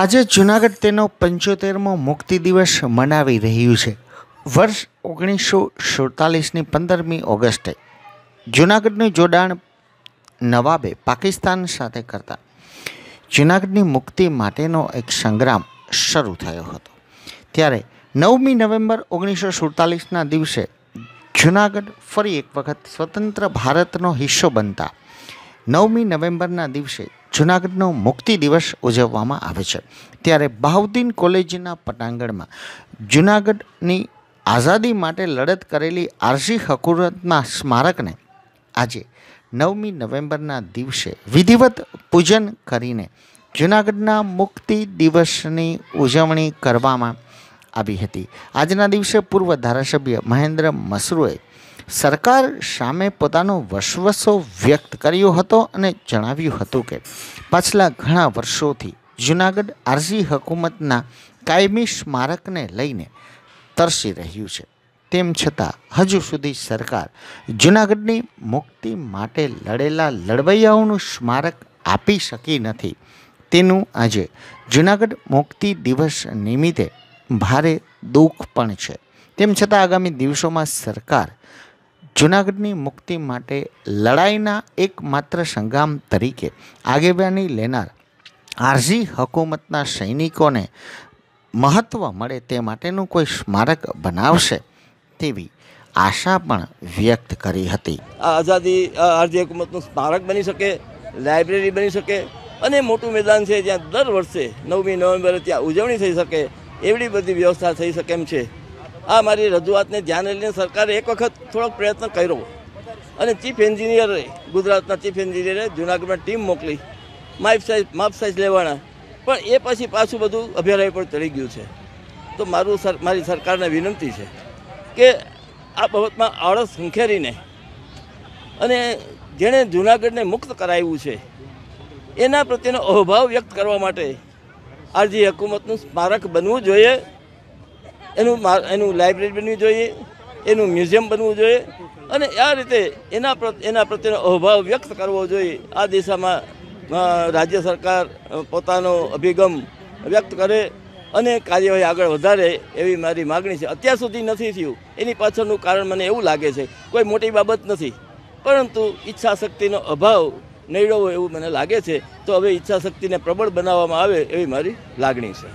આજે જૂનાગઢ તેનો પંચોતેરમો મુક્તિ દિવસ મનાવી રહ્યું છે વર્ષ ઓગણીસો સુડતાલીસની પંદરમી ઓગસ્ટે જૂનાગઢનું જોડાણ નવાબે પાકિસ્તાન સાથે કરતા જૂનાગઢની મુક્તિ માટેનો એક સંગ્રામ શરૂ થયો હતો ત્યારે નવમી નવેમ્બર ઓગણીસો સુડતાલીસના દિવસે જૂનાગઢ ફરી એક વખત સ્વતંત્ર ભારતનો હિસ્સો બનતા નવમી નવેમ્બરના દિવસે જૂનાગઢનો મુક્તિ દિવસ ઉજવવામાં આવે છે ત્યારે બહાઉદ્દીન કોલેજના પટાંગણમાં જૂનાગઢની આઝાદી માટે લડત કરેલી આરસી હકુરતના સ્મારકને આજે નવમી નવેમ્બરના દિવસે વિધિવત પૂજન કરીને જૂનાગઢના મુક્તિ દિવસની ઉજવણી કરવામાં આવી હતી આજના દિવસે પૂર્વ ધારાસભ્ય મહેન્દ્ર મસરૂએ સરકાર સામે પોતાનો વસવસો વ્યક્ત કર્યો હતો અને જણાવ્યું હતું કે પાછલા ઘણા વર્ષોથી જૂનાગઢ આરઝી હકુમતના કાયમી સ્મારકને લઈને તરસી રહ્યું છે તેમ છતાં હજુ સુધી સરકાર જૂનાગઢની મુક્તિ માટે લડેલા લડવૈયાઓનું સ્મારક આપી શકી નથી તેનું આજે જૂનાગઢ મુક્તિ દિવસ નિમિત્તે ભારે દુઃખ પણ છે તેમ છતાં આગામી દિવસોમાં સરકાર જૂનાગઢની મુક્તિ માટે લડાઈના એકમાત્ર સંગ્રામ તરીકે આગેવાની લેનાર આરઝી હકુમતના સૈનિકોને મહત્ત્વ મળે તે માટેનું કોઈ સ્મારક બનાવશે તેવી આશા પણ વ્યક્ત કરી હતી આઝાદી આરજી હકુમતનું સ્મારક બની શકે લાઇબ્રેરી બની શકે અને મોટું મેદાન છે જ્યાં દર વર્ષે નવમી નવેમ્બરે ત્યાં ઉજવણી થઈ શકે એવડી બધી વ્યવસ્થા થઈ શકે એમ છે આ મારી રજૂઆતને ધ્યાને લઈને સરકારે એક વખત થોડોક પ્રયત્ન કર્યો અને ચીફ એન્જિનિયરે ગુજરાતના ચીફ એન્જિનિયરે જૂનાગઢમાં ટીમ મોકલી માપ સાઇઝ માપ સાઇઝ લેવાના પણ એ પછી પાછું બધું અભયારણ્ય પર ચડી ગયું છે તો મારું સર મારી સરકારને વિનંતી છે કે આ બાબતમાં આળસ સંખેરીને અને જેણે જૂનાગઢને મુક્ત કરાવ્યું છે એના પ્રત્યેનો અહોભાવ વ્યક્ત કરવા માટે આરજી હકુમતનું સ્મારક બનવું જોઈએ એનું એનું લાઇબ્રેરી બનવી જોઈએ એનું મ્યુઝિયમ બનવું જોઈએ અને આ રીતે એના એના પ્રત્યેનો અભાવ વ્યક્ત કરવો જોઈએ આ દિશામાં રાજ્ય સરકાર પોતાનો અભિગમ વ્યક્ત કરે અને કાર્યવાહી આગળ વધારે એવી મારી માગણી છે અત્યાર સુધી નથી થયું એની પાછળનું કારણ મને એવું લાગે છે કોઈ મોટી બાબત નથી પરંતુ ઈચ્છા શક્તિનો અભાવ નડ્યો એવું મને લાગે છે તો હવે ઈચ્છા શક્તિને પ્રબળ બનાવવામાં આવે એવી મારી લાગણી છે